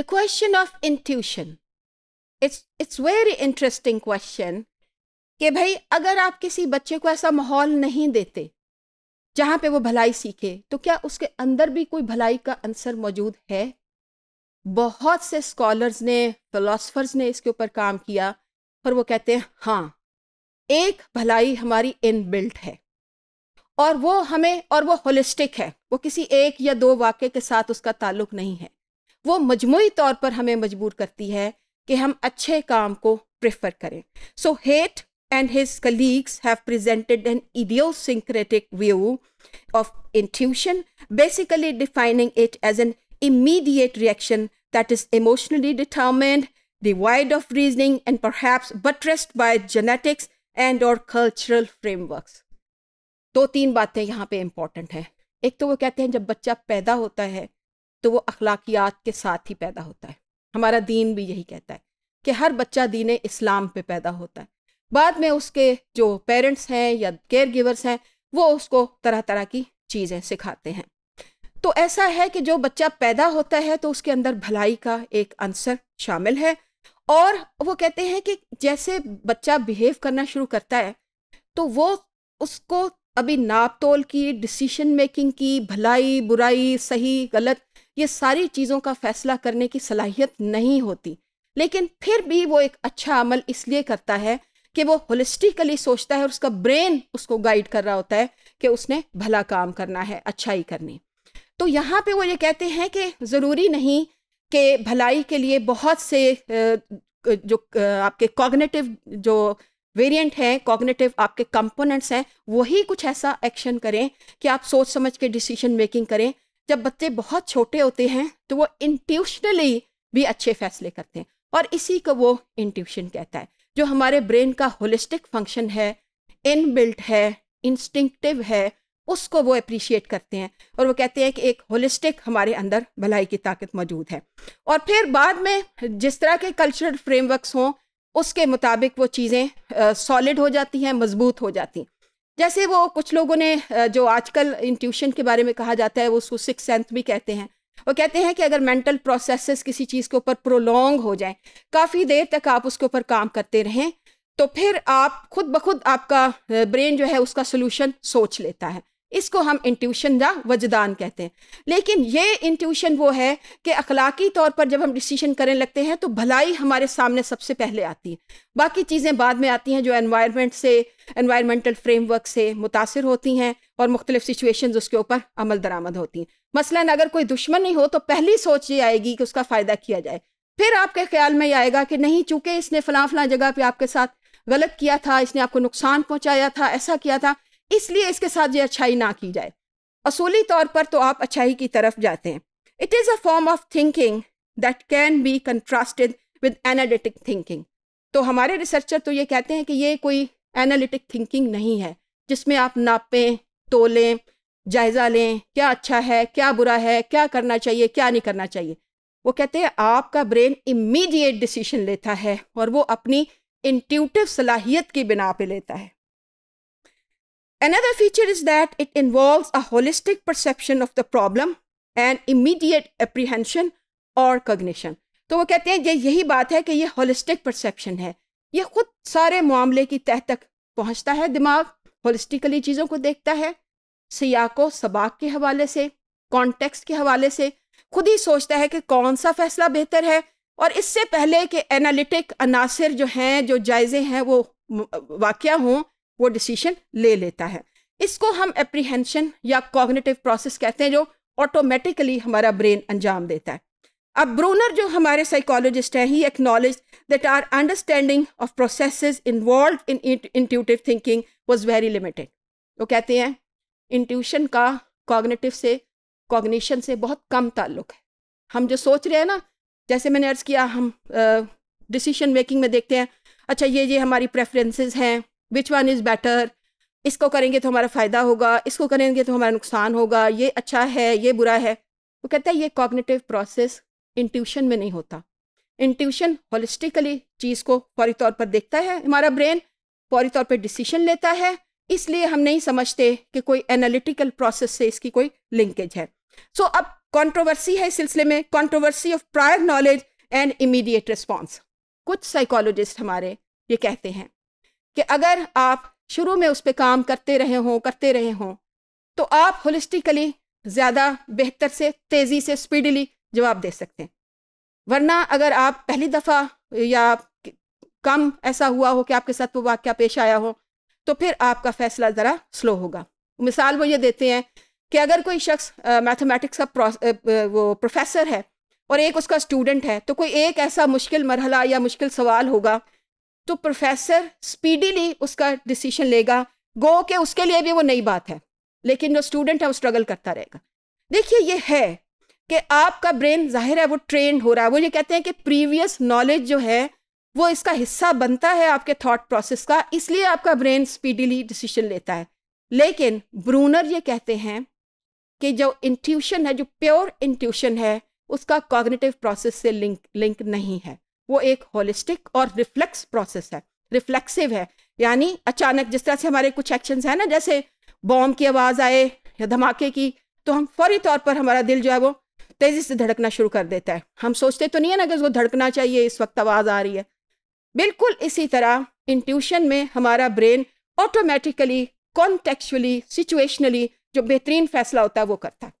the question of intuition it's it's very interesting question कि भाई अगर आप किसी बच्चे को ऐसा माहौल नहीं देते जहाँ पे वो भलाई सीखे तो क्या उसके अंदर भी कोई भलाई का अंसर मौजूद है बहुत से स्कॉलर्स ने फिलोसफर्स ने इसके ऊपर काम किया और वो कहते हैं हाँ एक भलाई हमारी इनबिल्ट है और वो हमें और वो होलिस्टिक है वो किसी एक या दो वाक्य के साथ उसका ताल्लुक नहीं है वो मजमू तौर पर हमें मजबूर करती है कि हम अच्छे काम को प्रेफर करें so Haidt and his colleagues have presented an idiosyncratic view of intuition basically defining it as an immediate reaction that is emotionally determined devoid of reasoning and perhaps buttressed by genetics and और cultural framework दो तीन बातें यहाँ पे important हैं एक तो वो कहते हैं जब बच्चा पैदा होता है तो वो अखलाकियात के साथ ही पैदा होता है हमारा दीन भी यही कहता है कि हर बच्चा दीन इस्लाम पे पैदा होता है बाद में उसके जो पेरेंट्स हैं या केयर गिवर्स हैं वो उसको तरह तरह की चीज़ें सिखाते हैं तो ऐसा है कि जो बच्चा पैदा होता है तो उसके अंदर भलाई का एक अंसर शामिल है और वो कहते हैं कि जैसे बच्चा बिहेव करना शुरू करता है तो वो उसको अभी नाप तोल की डिसीशन मेकिंग की भलाई बुराई सही गलत ये सारी चीज़ों का फैसला करने की सलाहियत नहीं होती लेकिन फिर भी वो एक अच्छा अमल इसलिए करता है कि वो होलिस्टिकली सोचता है और उसका ब्रेन उसको गाइड कर रहा होता है कि उसने भला काम करना है अच्छाई करनी तो यहाँ पे वो ये कहते हैं कि ज़रूरी नहीं कि भलाई के लिए बहुत से जो आपके कॉग्नेटिव जो वेरिएंट हैं कॉग्नेटिव आपके कंपोनेंट्स हैं वही कुछ ऐसा एक्शन करें कि आप सोच समझ के डिसीजन मेकिंग करें जब बच्चे बहुत छोटे होते हैं तो वो इंट्यूशनली भी अच्छे फैसले करते हैं और इसी को वो इंट्यूशन कहता है जो हमारे ब्रेन का होलिस्टिक फंक्शन है इनबिल्ट है इंस्टिंक्टिव है उसको वो अप्रिशिएट करते हैं और वो कहते हैं कि एक होलिस्टिक हमारे अंदर भलाई की ताकत मौजूद है और फिर बाद में जिस तरह के कल्चरल फ्रेमवर्क्स हों उसके मुताबिक वो चीज़ें सॉलिड हो जाती हैं मजबूत हो जाती हैं जैसे वो कुछ लोगों ने जो आजकल इंट्यूशन के बारे में कहा जाता है वो उसको सिक्स सेंथ भी कहते हैं वो कहते हैं कि अगर मेंटल प्रोसेसेस किसी चीज़ के ऊपर प्रोलोंग हो जाए काफ़ी देर तक आप उसके ऊपर काम करते रहें तो फिर आप खुद ब खुद आपका ब्रेन जो है उसका सोल्यूशन सोच लेता है इसको हम इंट्यूशन या वजदान कहते हैं लेकिन ये इंट्यूशन वो है कि अखलाकी तौर पर जब हम डिसीशन करने लगते हैं तो भलाई हमारे सामने सबसे पहले आती है बाकी चीज़ें बाद में आती हैं जो एनवायरनमेंट से एनवायरमेंटल फ्रेमवर्क से मुतासर होती हैं और मुख्तलिफ सिचुएशन उसके ऊपर अमल दरामद होती हैं मसला अगर कोई दुश्मन नहीं हो तो पहली सोच ये आएगी कि उसका फ़ायदा किया जाए फिर आपके ख्याल में ये आएगा कि नहीं चूँकि इसने फ़लाँ फ़लाँ जगह पर आपके साथ गलत किया था इसने आपको नुकसान पहुँचाया था ऐसा किया था इसलिए इसके साथ ये अच्छाई ना की जाए असूली तौर पर तो आप अच्छाई की तरफ जाते हैं it is a form of thinking that can be contrasted with analytic thinking तो हमारे रिसर्चर तो ये कहते हैं कि ये कोई एनालिटिक थिंकिंग नहीं है जिसमें आप नापें तोलें जायज़ा लें क्या अच्छा है क्या बुरा है क्या करना चाहिए क्या नहीं करना चाहिए वो कहते हैं आपका ब्रेन इमीडिएट डिसीजन लेता है और वो अपनी इंट्यूटिव सलाहियत की बिना पे लेता है Another feature is that it involves a holistic perception of the problem and immediate apprehension or cognition. तो वो कहते हैं ये यही बात है कि ये होलिस्टिक परसेप्शन है ये खुद सारे मामले की तह तक पहुंचता है दिमाग होलिस्टिकली चीज़ों को देखता है सियाको सबाक के हवाले से कॉन्टेक्स्ट के हवाले से खुद ही सोचता है कि कौन सा फैसला बेहतर है और इससे पहले कि एनालिटिक अनासर जो हैं जो जायज़े हैं वो वाक़ हों वो डिसीशन ले लेता है इसको हम एप्रीहेंशन या कॉग्नेटिव प्रोसेस कहते हैं जो ऑटोमेटिकली हमारा ब्रेन अंजाम देता है अब ब्रूनर जो हमारे साइकोलॉजिस्ट हैं he acknowledge that our understanding of process involve in intuitive thinking was very limited वो कहते हैं इंट्यूशन का कॉग्नेटिव से कॉग्निशन से बहुत कम ताल्लुक है हम जो सोच रहे हैं ना जैसे मैंने अर्ज़ किया हम डिसीशन uh, मेकिंग में देखते हैं अच्छा ये ये हमारी प्रेफरेंसेस हैं विच वन इज़ बेटर इसको करेंगे तो हमारा फ़ायदा होगा इसको करेंगे तो हमारा नुकसान होगा ये अच्छा है ये बुरा है वो कहता है ये कॉग्निटिव प्रोसेस इंट्यूशन में नहीं होता इंट्यूशन होलिस्टिकली चीज़ को फौरी तौर पर देखता है हमारा ब्रेन फौरी तौर पर डिसीशन लेता है इसलिए हम नहीं समझते कि कोई एनालिटिकल प्रोसेस से इसकी कोई लिंकेज है सो so, अब कंट्रोवर्सी है इस सिलसिले में controversy of prior knowledge and immediate response कुछ साइकोलॉजिस्ट हमारे ये कहते हैं कि अगर आप शुरू में उस पर काम करते रहे हों करते रहे हों तो आप होलिस्टिकली ज़्यादा बेहतर से तेज़ी से स्पीडली जवाब दे सकते हैं वरना अगर आप पहली दफ़ा या कम ऐसा हुआ हो कि आपके साथ वो वाक्य पेश आया हो तो फिर आपका फैसला ज़रा स्लो होगा मिसाल वो ये देते हैं कि अगर कोई शख्स मैथमेटिक्स का प्रो, आ, वो प्रोफेसर है और एक उसका स्टूडेंट है तो कोई एक ऐसा मुश्किल मरहला या मुश्किल सवाल होगा तो प्रोफेसर स्पीडीली उसका डिसीशन लेगा गो के उसके लिए भी वो नई बात है लेकिन जो स्टूडेंट है वो स्ट्रगल करता रहेगा देखिए ये है कि आपका ब्रेन जाहिर है वो ट्रेन हो रहा है वो ये कहते हैं कि प्रीवियस नॉलेज जो है वो इसका हिस्सा बनता है आपके थॉट प्रोसेस का इसलिए आपका ब्रेन स्पीडीली डिसीजन लेता है लेकिन ब्रूनर ये कहते हैं कि जो इंट्यूशन है जो प्योर इंट्यूशन है उसका कॉग्निटिव प्रोसेस से लिंक लिंक नहीं है वो एक होलिस्टिक और रिफ्लेक्स प्रोसेस है रिफ्लेक्सिव है यानी अचानक जिस तरह से हमारे कुछ एक्शंस हैं ना जैसे बॉम्ब की आवाज़ आए या धमाके की तो हम फौरी तौर पर हमारा दिल जो है वो तेज़ी से धड़कना शुरू कर देता है हम सोचते तो नहीं है ना कि उसको धड़कना चाहिए इस वक्त आवाज़ आ रही है बिल्कुल इसी तरह इंट्यूशन में हमारा ब्रेन ऑटोमेटिकली कॉन्टेक्चुअली सिचुएशनली जो बेहतरीन फैसला होता है वो करता है